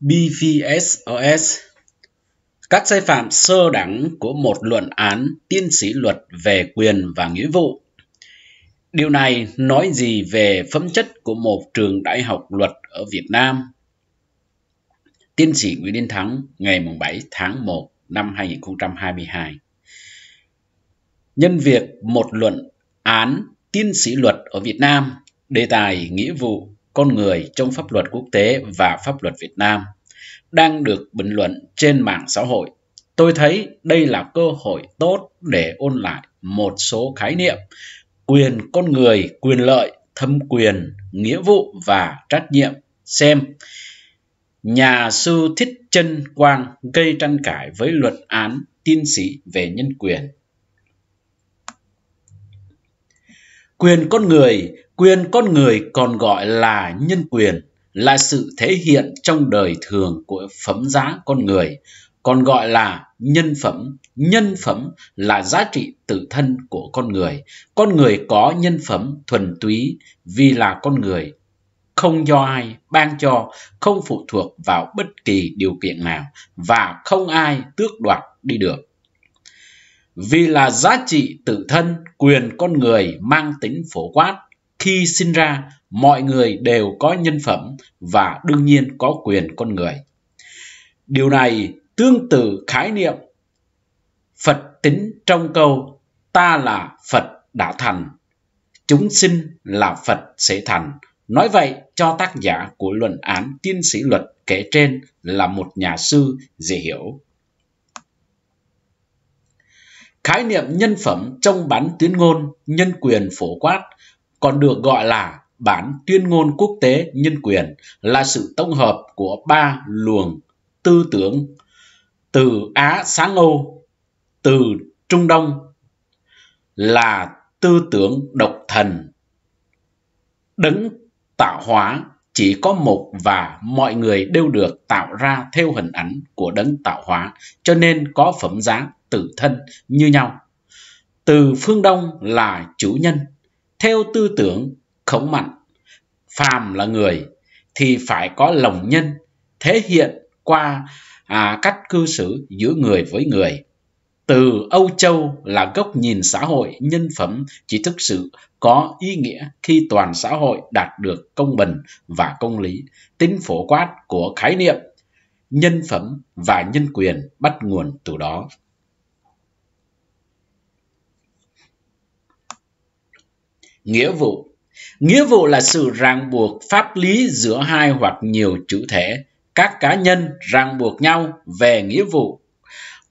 BVSOS các sai phạm sơ đẳng của một luận án tiến sĩ luật về quyền và nghĩa vụ. Điều này nói gì về phẩm chất của một trường đại học luật ở Việt Nam? Tiến sĩ Nguyễn Đình Thắng ngày 7 tháng 1 năm 2022 Nhân việc một luận án tiến sĩ luật ở Việt Nam, đề tài nghĩa vụ con người trong pháp luật quốc tế và pháp luật Việt Nam – đang được bình luận trên mạng xã hội. Tôi thấy đây là cơ hội tốt để ôn lại một số khái niệm quyền con người, quyền lợi, thâm quyền, nghĩa vụ và trách nhiệm. Xem nhà sư Thích Chân Quang gây tranh cãi với luận án tin sĩ về nhân quyền. Quyền con người, quyền con người còn gọi là nhân quyền là sự thể hiện trong đời thường của phẩm giá con người còn gọi là nhân phẩm nhân phẩm là giá trị tự thân của con người con người có nhân phẩm thuần túy vì là con người không do ai ban cho không phụ thuộc vào bất kỳ điều kiện nào và không ai tước đoạt đi được vì là giá trị tự thân quyền con người mang tính phổ quát khi sinh ra mọi người đều có nhân phẩm và đương nhiên có quyền con người điều này tương tự khái niệm phật tính trong câu ta là phật đã thành chúng sinh là phật sẽ thành nói vậy cho tác giả của luận án tiên sĩ luật kể trên là một nhà sư dễ hiểu khái niệm nhân phẩm trong bán tuyến ngôn nhân quyền phổ quát còn được gọi là bản tuyên ngôn quốc tế nhân quyền là sự tổng hợp của ba luồng tư tưởng từ Á sáng Âu, từ Trung Đông là tư tưởng độc thần, đấng tạo hóa chỉ có một và mọi người đều được tạo ra theo hình ảnh của đấng tạo hóa cho nên có phẩm giá tự thân như nhau. Từ phương Đông là chủ nhân, theo tư tưởng khổng mạnh phàm là người thì phải có lòng nhân thể hiện qua à, cách cư xử giữa người với người từ âu châu là góc nhìn xã hội nhân phẩm chỉ thực sự có ý nghĩa khi toàn xã hội đạt được công bình và công lý tính phổ quát của khái niệm nhân phẩm và nhân quyền bắt nguồn từ đó Nghĩa vụ Nghĩa vụ là sự ràng buộc pháp lý giữa hai hoặc nhiều chủ thể, các cá nhân ràng buộc nhau về nghĩa vụ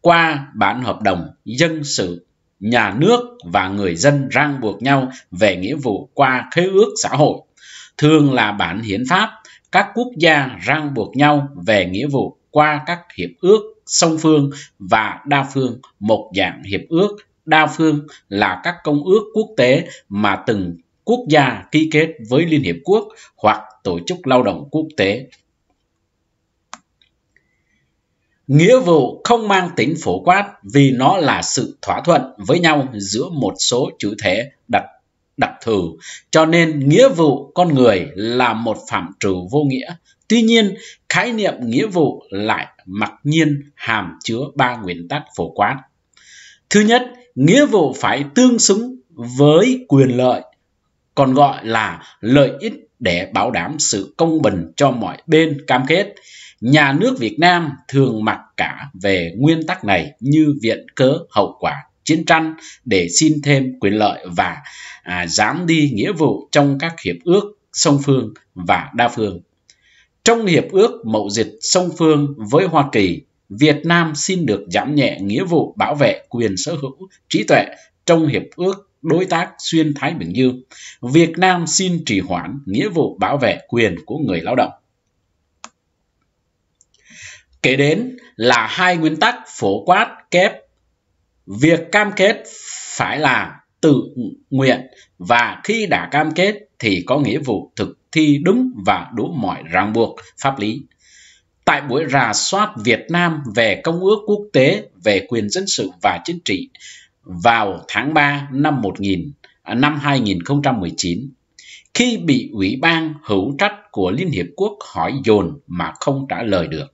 qua bản hợp đồng dân sự nhà nước và người dân ràng buộc nhau về nghĩa vụ qua khế ước xã hội thường là bản hiến pháp các quốc gia ràng buộc nhau về nghĩa vụ qua các hiệp ước song phương và đa phương một dạng hiệp ước đa phương là các công ước quốc tế mà từng quốc gia ký kết với Liên Hiệp Quốc hoặc Tổ chức Lao động Quốc tế. Nghĩa vụ không mang tính phổ quát vì nó là sự thỏa thuận với nhau giữa một số chủ thể đặt đặc thù, cho nên nghĩa vụ con người là một phạm trù vô nghĩa. Tuy nhiên, khái niệm nghĩa vụ lại mặc nhiên hàm chứa ba nguyên tắc phổ quát. Thứ nhất, nghĩa vụ phải tương xứng với quyền lợi, còn gọi là lợi ích để bảo đảm sự công bình cho mọi bên cam kết. Nhà nước Việt Nam thường mặc cả về nguyên tắc này như viện cớ hậu quả chiến tranh để xin thêm quyền lợi và à, giảm đi nghĩa vụ trong các hiệp ước song phương và đa phương. Trong hiệp ước mậu dịch song phương với Hoa Kỳ Việt Nam xin được giảm nhẹ nghĩa vụ bảo vệ quyền sở hữu trí tuệ trong Hiệp ước Đối tác Xuyên Thái Bình Dương. Việt Nam xin trì hoãn nghĩa vụ bảo vệ quyền của người lao động. Kế đến là hai nguyên tắc phổ quát kép. Việc cam kết phải là tự nguyện và khi đã cam kết thì có nghĩa vụ thực thi đúng và đủ mọi ràng buộc pháp lý tại buổi rà soát Việt Nam về Công ước Quốc tế về quyền dân sự và chính trị vào tháng 3 năm 1000 à, năm 2019 khi bị ủy ban hữu trách của Liên Hiệp Quốc hỏi dồn mà không trả lời được.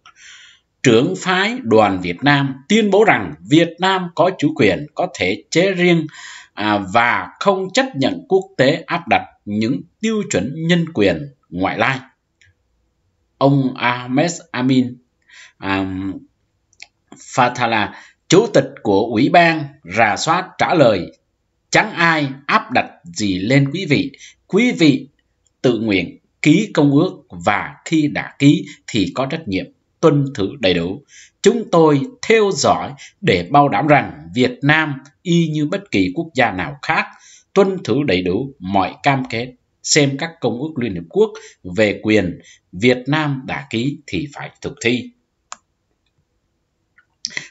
Trưởng phái đoàn Việt Nam tuyên bố rằng Việt Nam có chủ quyền, có thể chế riêng à, và không chấp nhận quốc tế áp đặt những tiêu chuẩn nhân quyền ngoại lai ông Ahmed Amin um, Fatala, chủ tịch của ủy ban rà soát trả lời chẳng ai áp đặt gì lên quý vị. Quý vị tự nguyện ký công ước và khi đã ký thì có trách nhiệm tuân thủ đầy đủ. Chúng tôi theo dõi để bảo đảm rằng Việt Nam y như bất kỳ quốc gia nào khác tuân thủ đầy đủ mọi cam kết xem các công ước Liên Hiệp Quốc về quyền Việt Nam đã ký thì phải thực thi.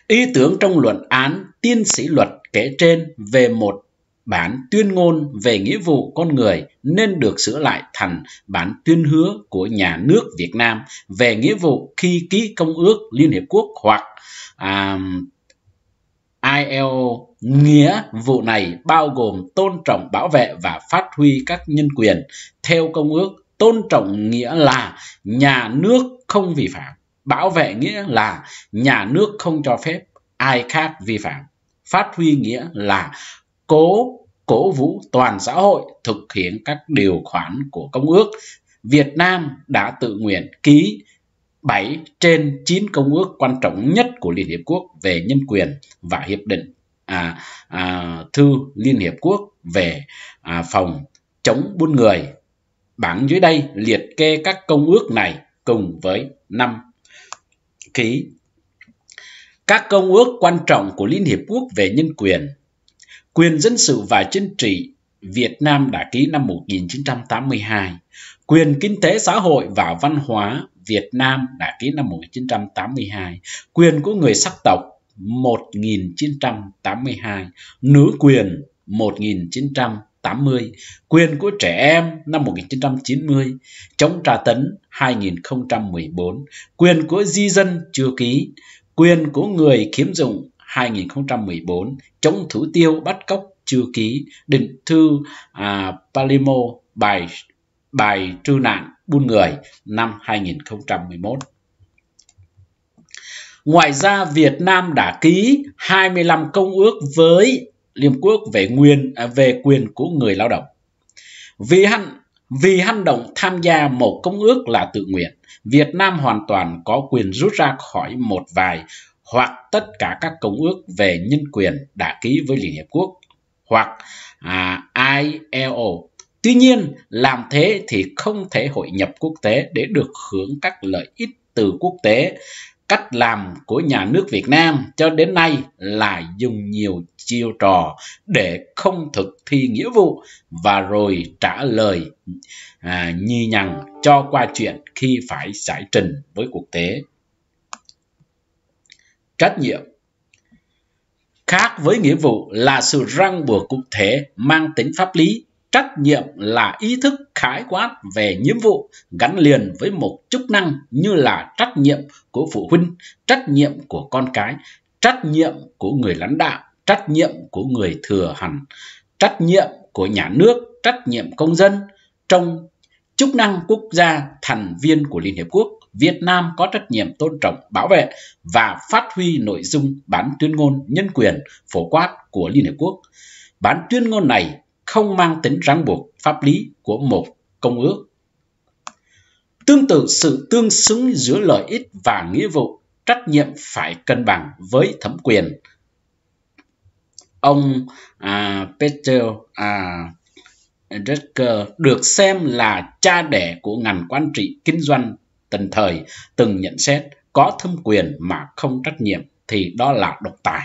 Ý tưởng trong luận án tiên sĩ luật kể trên về một bản tuyên ngôn về nghĩa vụ con người nên được sửa lại thành bản tuyên hứa của nhà nước Việt Nam về nghĩa vụ khi ký công ước Liên Hiệp Quốc hoặc à, ILO nghĩa vụ này bao gồm tôn trọng bảo vệ và phát huy các nhân quyền theo công ước tôn trọng nghĩa là nhà nước không vi phạm bảo vệ nghĩa là nhà nước không cho phép ai khác vi phạm phát huy nghĩa là cố cổ vũ toàn xã hội thực hiện các điều khoản của công ước Việt Nam đã tự nguyện ký 7 trên 9 công ước quan trọng nhất của Liên Hiệp Quốc về nhân quyền và hiệp định à, à, thư Liên Hiệp Quốc về à, phòng chống buôn người. Bảng dưới đây liệt kê các công ước này cùng với năm ký. Các công ước quan trọng của Liên Hiệp Quốc về nhân quyền, quyền dân sự và chính trị Việt Nam đã ký năm 1982, Quyền kinh tế xã hội và văn hóa Việt Nam đã ký năm 1982, quyền của người sắc tộc 1982, nữ quyền 1980, quyền của trẻ em năm 1990, chống tra tấn 2014, quyền của di dân chưa ký, quyền của người khiếm dụng 2014, chống thủ tiêu bắt cóc chưa ký, định thư à, Palimo bài bài trư nạn buôn người năm 2011. Ngoài ra, Việt Nam đã ký 25 công ước với Liên Quốc về nguyên à, về quyền của người lao động. Vì hành vì hành động tham gia một công ước là tự nguyện, Việt Nam hoàn toàn có quyền rút ra khỏi một vài hoặc tất cả các công ước về nhân quyền đã ký với Liên Hiệp Quốc hoặc à, ILO e Tuy nhiên, làm thế thì không thể hội nhập quốc tế để được hưởng các lợi ích từ quốc tế. Cách làm của nhà nước Việt Nam cho đến nay là dùng nhiều chiêu trò để không thực thi nghĩa vụ và rồi trả lời à, nhi nhằng cho qua chuyện khi phải giải trình với quốc tế. Trách nhiệm Khác với nghĩa vụ là sự răng buộc cụ thể mang tính pháp lý trách nhiệm là ý thức khái quát về nhiệm vụ gắn liền với một chức năng như là trách nhiệm của phụ huynh trách nhiệm của con cái trách nhiệm của người lãnh đạo trách nhiệm của người thừa hành trách nhiệm của nhà nước trách nhiệm công dân trong chức năng quốc gia thành viên của liên hiệp quốc Việt Nam có trách nhiệm tôn trọng, bảo vệ và phát huy nội dung bản tuyên ngôn nhân quyền phổ quát của Liên Hiệp Quốc. Bản tuyên ngôn này không mang tính ràng buộc pháp lý của một công ước. Tương tự sự tương xứng giữa lợi ích và nghĩa vụ, trách nhiệm phải cân bằng với thẩm quyền. Ông à, Peter à, Drucker được xem là cha đẻ của ngành quan trị kinh doanh tần thời từng nhận xét có thâm quyền mà không trách nhiệm thì đó là độc tài.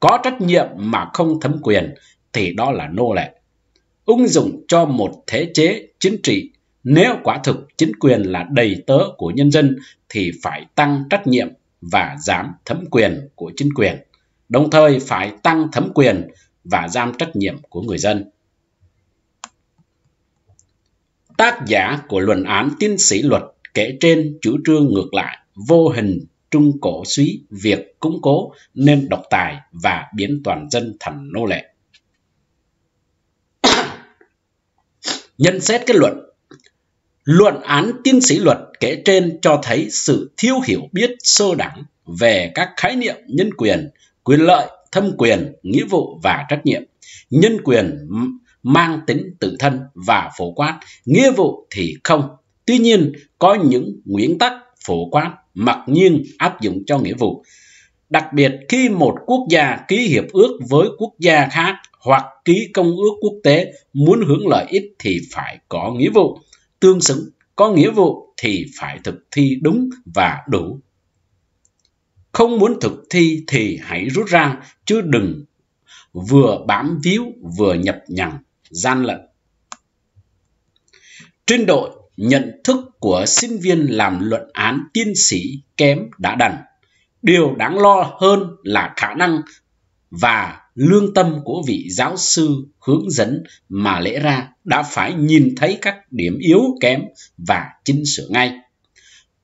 Có trách nhiệm mà không thẩm quyền thì đó là nô lệ ung dụng cho một thể chế chính trị nếu quả thực chính quyền là đầy tớ của nhân dân thì phải tăng trách nhiệm và giảm thẩm quyền của chính quyền, đồng thời phải tăng thẩm quyền và giam trách nhiệm của người dân. Tác giả của luận án tiến sĩ luật kể trên chủ trương ngược lại vô hình trung cổ suý việc củng cố nên độc tài và biến toàn dân thành nô lệ. Nhận xét kết luận Luận án tiến sĩ luật kể trên cho thấy sự thiếu hiểu biết sơ đẳng về các khái niệm nhân quyền, quyền lợi, thâm quyền, nghĩa vụ và trách nhiệm. Nhân quyền mang tính tự thân và phổ quát, nghĩa vụ thì không. Tuy nhiên, có những nguyên tắc phổ quát mặc nhiên áp dụng cho nghĩa vụ. Đặc biệt khi một quốc gia ký hiệp ước với quốc gia khác hoặc ký công ước quốc tế muốn hưởng lợi ích thì phải có nghĩa vụ tương xứng có nghĩa vụ thì phải thực thi đúng và đủ không muốn thực thi thì hãy rút ra chứ đừng vừa bám víu vừa nhập nhằng gian lận trình độ nhận thức của sinh viên làm luận án tiến sĩ kém đã đành điều đáng lo hơn là khả năng và lương tâm của vị giáo sư hướng dẫn mà lẽ ra đã phải nhìn thấy các điểm yếu kém và chỉnh sửa ngay.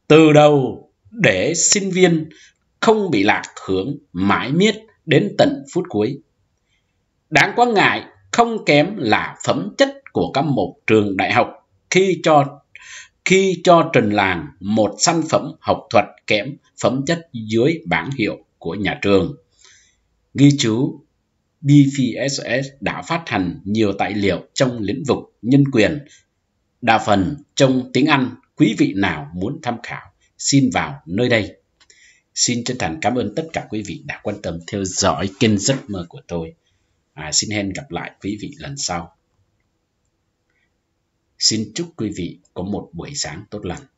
Từ đầu để sinh viên không bị lạc hướng mãi miết đến tận phút cuối. Đáng quan ngại không kém là phẩm chất của các một trường đại học khi cho khi cho trình làng một sản phẩm học thuật kém phẩm chất dưới bảng hiệu của nhà trường. Ghi chú, BPSS đã phát hành nhiều tài liệu trong lĩnh vực nhân quyền, đa phần trong tiếng Anh. Quý vị nào muốn tham khảo, xin vào nơi đây. Xin chân thành cảm ơn tất cả quý vị đã quan tâm theo dõi kênh giấc mơ của tôi. À, xin hẹn gặp lại quý vị lần sau. Xin chúc quý vị có một buổi sáng tốt lành.